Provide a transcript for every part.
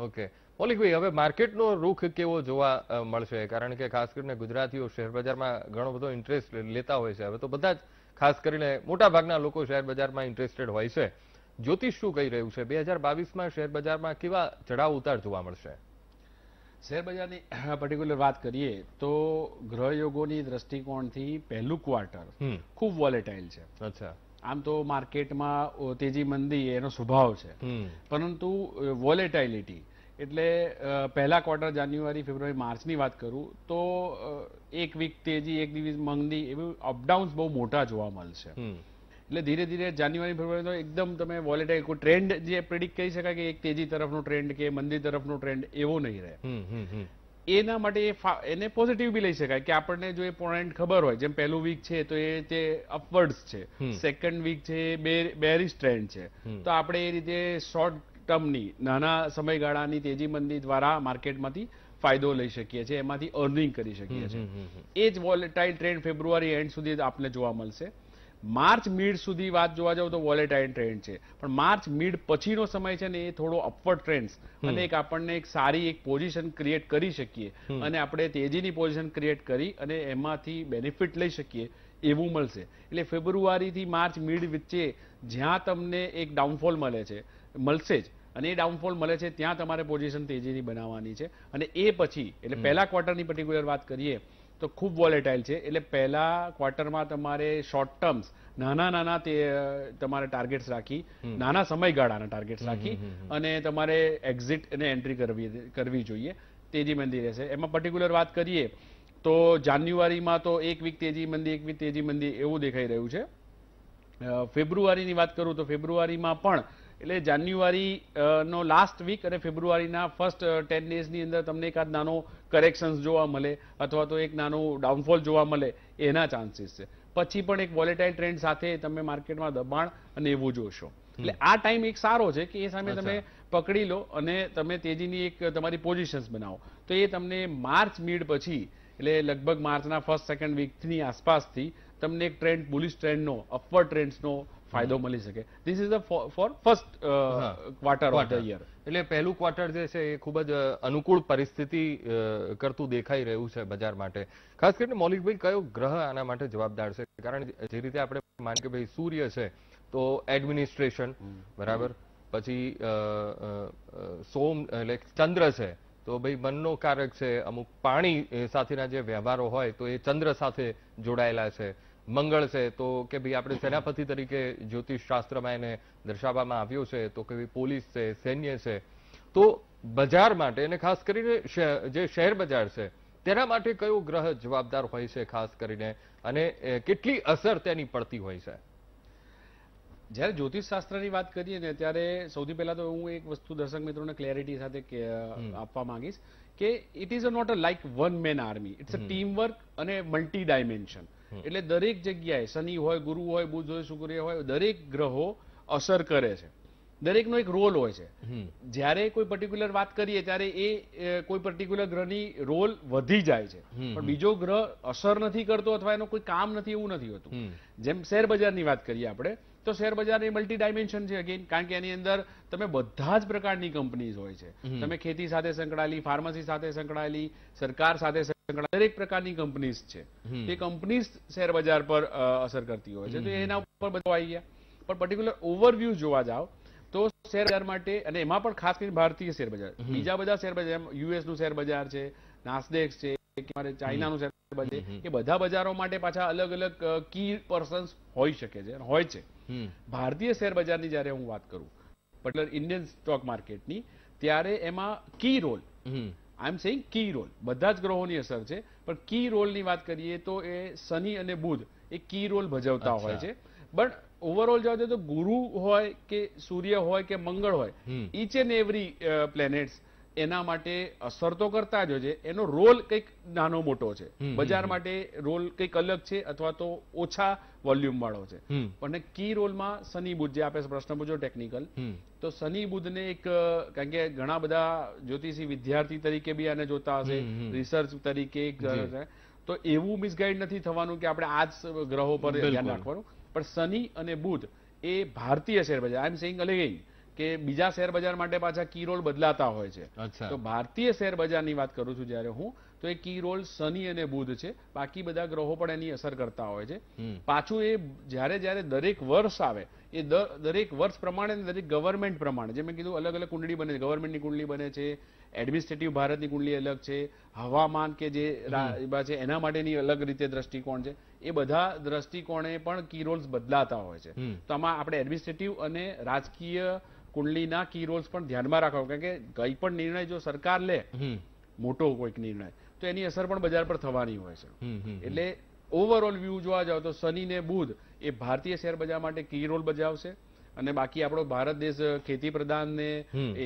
okay મૌલિકભાઈ હવે માર્કેટનો રૂખ કેવો જોવા મળશે કારણ કે ખાસ કરીને ગુજરાતીઓ શેર બજારમાં ઘણો બધો ઇન્ટરેસ્ટ લેતા હોય છે હવે તો બધા જ ખાસ કરીને મોટા ભાગના લોકો શેર બજારમાં ઇન્ટરેસ્ટેડ હોય છે જ્યોતિષ શું કહી રહ્યું છે બે હજાર બાવીસમાં શેર બજારમાં કેવા ચઢાવ ઉતાર જોવા મળશે શેરબજારની બજારની પર્ટિક્યુલર વાત કરીએ તો ગ્રહયોગોની દ્રષ્ટિકોણથી પહેલું ક્વાર્ટર ખૂબ વોલેટાઇલ છે અચ્છા આમ તો માર્કેટમાં તેજી મંદી એનો સ્વભાવ છે પરંતુ વોલેટાઇલિટી એટલે પહેલા ક્વાર્ટર જાન્યુઆરી ફેબ્રુઆરી માર્ચની વાત કરું તો એક વીક તેજી એક દિવસ મંદી એવું અપડાઉન્સ બહુ મોટા જોવા મળશે એટલે ધીરે ધીરે જાન્યુઆરી ફેબ્રુઆરી તો એકદમ તમે વોલેટાઇલ કોઈ ટ્રેન્ડ જે પ્રિડિક્ટ કહી શકાય કે એક તેજી તરફનો ટ્રેન્ડ કે મંદી તરફનો ટ્રેન્ડ એવો નહીં રહે એના માટે એને પોઝિટિવ બી લઈ શકાય કે આપણને જો એ પોનેન્ટ ખબર હોય જેમ પહેલું વીક છે તો એ તે અપવર્ડ છે સેકન્ડ વીક છે એ બેરિશ ટ્રેન્ડ છે તો આપણે એ રીતે શોર્ટ ટર્મની નાના સમયગાળાની તેજી મંદી દ્વારા માર્કેટમાંથી ફાયદો લઈ શકીએ છીએ એમાંથી અર્નિંગ કરી શકીએ છીએ એ જ વોલેટાઇલ ટ્રેન્ડ ફેબ્રુઆરી એન્ડ સુધી આપને જોવા મળશે માર્ચ મિડ સુધી વાત જોવા જાવ તો વોલેટાઇન ટ્રેન્ડ છે પણ માર્ચ મિડ પછીનો સમય છે ને એ થોડો અપવર્ડ ટ્રેન્ડ અને એક આપણને એક સારી એક પોઝિશન ક્રિએટ કરી શકીએ અને આપણે તેજીની પોઝિશન ક્રિએટ કરી અને એમાંથી બેનિફિટ લઈ શકીએ એવું મળશે એટલે ફેબ્રુઆરીથી માર્ચ મિડ વચ્ચે જ્યાં તમને એક ડાઉનફોલ મળે છે મળશે જ અને એ ડાઉનફોલ મળે છે ત્યાં તમારે પોઝિશન તેજીની બનાવવાની છે અને એ પછી એટલે પહેલા ક્વાર્ટરની પર્ટિક્યુલર વાત કરીએ તો ખૂબ વોલેટાઇલ છે એટલે પહેલા ક્વાર્ટરમાં તમારે શોર્ટ ટર્મ્સ નાના નાના તે તમારે ટાર્ગેટ્સ રાખી નાના સમયગાળાના ટાર્ગેટ્સ રાખી અને તમારે એક્ઝિટ અને એન્ટ્રી કરવી કરવી જોઈએ તેજી મંદી રહેશે એમાં પર્ટિક્યુલર વાત કરીએ તો જાન્યુઆરીમાં તો એક વીક તેજી મંદી એક વીક તેજી મંદી એવું દેખાઈ રહ્યું છે ફેબ્રુઆરીની વાત કરું તો ફેબ્રુઆરીમાં પણ એટલે જાન્યુઆરી નો લાસ્ટ વીક અને ફેબ્રુઆરીના ફર્સ્ટ ટેન ડેઝની અંદર તમને એકાદ નાનો કરેક્શન્સ જોવા મળે અથવા તો એક નાનો ડાઉનફોલ જોવા મળે એના ચાન્સીસ છે પછી પણ એક વોલેટાઇલ ટ્રેન્ડ સાથે તમે માર્કેટમાં દબાણ અને એવું જોશો એટલે આ ટાઈમ એક સારો છે કે એ સામે તમે પકડી લો અને તમે તેજીની એક તમારી પોઝિશન્સ બનાવો તો એ તમને માર્ચ મિડ પછી એટલે લગભગ માર્ચના ફર્સ્ટ સેકન્ડ વીકની આસપાસથી તમને એક ટ્રેન્ડ બુલિશ ટ્રેન્ડનો અપવર્ડ ટ્રેન્ડ્સનો ફાયદો મળી શકે this is the four first quarter of the year એટલે પહેલું ક્વાર્ટર જે છે એ ખૂબ જ અનુકૂળ પરિસ્થિતિ કરતું દેખાઈ રહ્યું છે બજાર માટે ખાસ કરીને મૌલિકભાઈ કયો ગ્રહ આના માટે જવાબદાર છે કારણ જે રીતે આપણે માન કે ભાઈ સૂર્ય છે તો એડમિનિસ્ટ્રેશન બરાબર પછી સોમ એટલે ચંદ્ર છે તો ભાઈ મનનો કારક છે અમુક પાણી સાથેના જે વ્યવહારો હોય તો એ ચંદ્ર સાથે જોડાયેલા છે મંગળ છે તો કે ભાઈ આપણે સેનાપતિ તરીકે જ્યોતિષ શાસ્ત્રમાં એને દર્શાવવામાં આવ્યો છે તો કે પોલીસ છે સૈન્ય છે તો બજાર માટે અને ખાસ કરીને જે શેર બજાર છે તેના માટે કયો ગ્રહ જવાબદાર હોય છે ખાસ કરીને અને કેટલી અસર તેની પડતી હોય છે જ્યારે જ્યોતિષશાસ્ત્રની વાત કરીએ ને ત્યારે સૌથી પહેલા તો હું એક વસ્તુ દર્શક મિત્રોને ક્લેરિટી સાથે આપવા માંગીશ કે it is not a like one man army it's a team work અને મલ્ટી ડાયમેન્શન એટલે દરેક જગ્યાએ શનિ હોય ગુરુ હોય બુધ હોય શુક્ર હોય દરેક ગ્રહો અસર કરે છે દરેકનો એક રોલ હોય છે જ્યારે કોઈ પર્ટિક્યુલર વાત કરીએ ત્યારે એ કોઈ પર્ટિક્યુલર ગ્રહની રોલ વધી જાય છે પણ બીજો ગ્રહ અસર નથી કરતો અથવા એનું કોઈ કામ નથી એવું નથી હોતું જેમ શેર બજારની વાત કરીએ આપણે તો શેર બજાર મલ્ટી ડાયમેન્શન છે અગેન કારણ કે એની અંદર તમે બધા જ પ્રકારની કંપનીઝ હોય છે તમે ખેતી સાથે સંકળાયેલી ફાર્મસી સાથે સંકળાયેલી સરકાર સાથે દરેક પ્રકારની કંપનીઝ છે તે કંપનીઝ શેર બજાર પર અસર કરતી હોય છે તો એના ઉપર બધા આવી ગયા પણ પર્ટિક્યુલર ઓવરવ્યૂ જોવા જાવ તો શેર બજાર માટે અને એમાં પણ ખાસ કરીને ભારતીય શેર બજાર બીજા બધા શેર બજાર યુએસ નું શેર બજાર છે નાસ્ડેક છે ચાઇનાનું શેર બજાર એ બધા બજારો માટે પાછા અલગ અલગ કી પર્સન્સ હોઈ શકે છે હોય છે ભારતીય શેર બજારની જયારે હું વાત કરું પર્ટિક્યુલર ઇન્ડિયન સ્ટોક માર્કેટની ત્યારે એમાં key role I am saying key role બધા જ ગ્રહોની અસર છે પણ કી રોલની વાત કરીએ તો એ શનિ અને બુધ એ કી રોલ ભજવતા હોય છે બટ ઓવરઓલ જોવા તો ગુરુ હોય કે સૂર્ય હોય કે મંગળ હોય ઈચ એન્ડ એવરી પ્લેનેટ્સ એના માટે અસર તો કરતા જ હોય છે એનો રોલ કંઈક નાનો મોટો છે બજાર માટે રોલ કંઈક અલગ છે અથવા તો ઓછા વોલ્યુમ વાળો છે અને કી રોલમાં શનિ બુદ્ધ જે આપણે પ્રશ્ન પૂછો ટેકનિકલ તો સની બુદ્ધને એક કારણ કે ઘણા બધા જ્યોતિષી વિદ્યાર્થી તરીકે બી આને જોતા હશે રિસર્ચ તરીકે તો એવું મિસગાઈડ નથી થવાનું કે આપણે આ જ ગ્રહો પર ધ્યાન રાખવાનું પણ શનિ અને બુધ એ ભારતીય શેર બજાર આઈ એમ સેઇંગ અલેગેઇંગ કે બીજા શેર બજાર માટે પાછા કી રોલ બદલાતા હોય છે તો ભારતીય શેર બજારની વાત કરું છું જ્યારે હું તો એ કી રોલ શનિ અને બુધ છે બાકી બધા ગ્રહો પણ એની અસર કરતા હોય છે પાછું એ જયારે જયારે દરેક વર્ષ આવે એ દરેક વર્ષ પ્રમાણે દરેક ગવર્મેન્ટ પ્રમાણે જે મેં કીધું અલગ અલગ કુંડળી બને છે ગવર્મેન્ટની કુંડળી બને છે એડમિનિસ્ટ્રેટિવ ભારતની કુંડલી અલગ છે હવામાન કે જે છે એના માટેની અલગ રીતે દ્રષ્ટિકોણ છે એ બધા દ્રષ્ટિકોણે પણ કી રોલ્સ બદલાતા હોય છે તો આમાં આપણે એડમિનિસ્ટ્રેટિવ અને રાજકીય કુંડલીના કી રોલ્સ પણ ધ્યાનમાં રાખો કારણ કે કઈ પણ નિર્ણય જો સરકાર લે મોટો કોઈક નિર્ણય તો એની અસર પણ બજાર પર થવાની હોય છે એટલે ઓવરઓલ વ્યૂ જોવા જાવ તો શનિ ને બુધ એ ભારતીય શેર બજાર માટે કી રોલ બજાવશે અને બાકી આપણો ભારત દેશ ખેતી પ્રધાન ને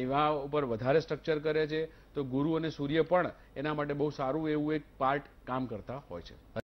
એવા ઉપર વધારે સ્ટ્રક્ચર કરે છે તો ગુરુ અને સૂર્ય પણ એના માટે બહુ સારું એવું એક પાર્ટ કામ કરતા હોય છે